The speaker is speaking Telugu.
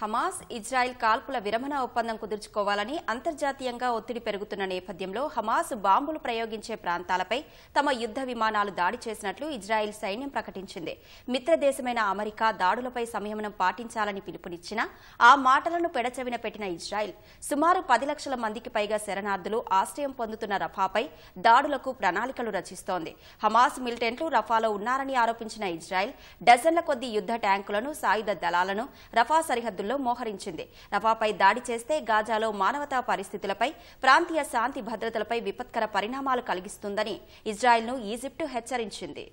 హమాస్ ఇజ్రాయెల్ కాల్పుల విరమణ ఒప్పందం కుదుర్చుకోవాలని అంతర్జాతీయంగా ఒత్తిడి పెరుగుతున్న నేపథ్యంలో హమాస్ బాంబులు ప్రయోగించే ప్రాంతాలపై తమ యుద్ద విమానాలు దాడి చేసినట్లు ఇజ్రాయెల్ సైన్యం ప్రకటించింది మిత్రదేశమైన అమెరికా దాడులపై సంయమనం పాటించాలని పిలుపునిచ్చిన ఆ మాటలను పెడచెవిన పెట్టిన ఇజ్రాయెల్ సుమారు పది లక్షల మందికి పైగా శరణార్థులు ఆశ్రయం పొందుతున్న రఫాపై దాడులకు ప్రణాళికలు రచిస్తోంది హమాస్ మిలిటెంట్లు రఫాలో ఉన్నారని ఆరోపించిన ఇజ్రాయెల్ డజన్ల కొద్ది యుద్ద ట్యాంకులను సాయుధ దళాలను రఫా సరిహద్దు చేతుల్లో మోహరించింది రఫాపై దాడి చేస్తే గాజాలో మానవతా పరిస్థితులపై ప్రాంతీయ శాంతి భద్రతలపై విపత్కర పరిణామాలు కలిగిస్తుందని ఇజ్రాయెల్ను ఈజిప్టు హెచ్చరించింది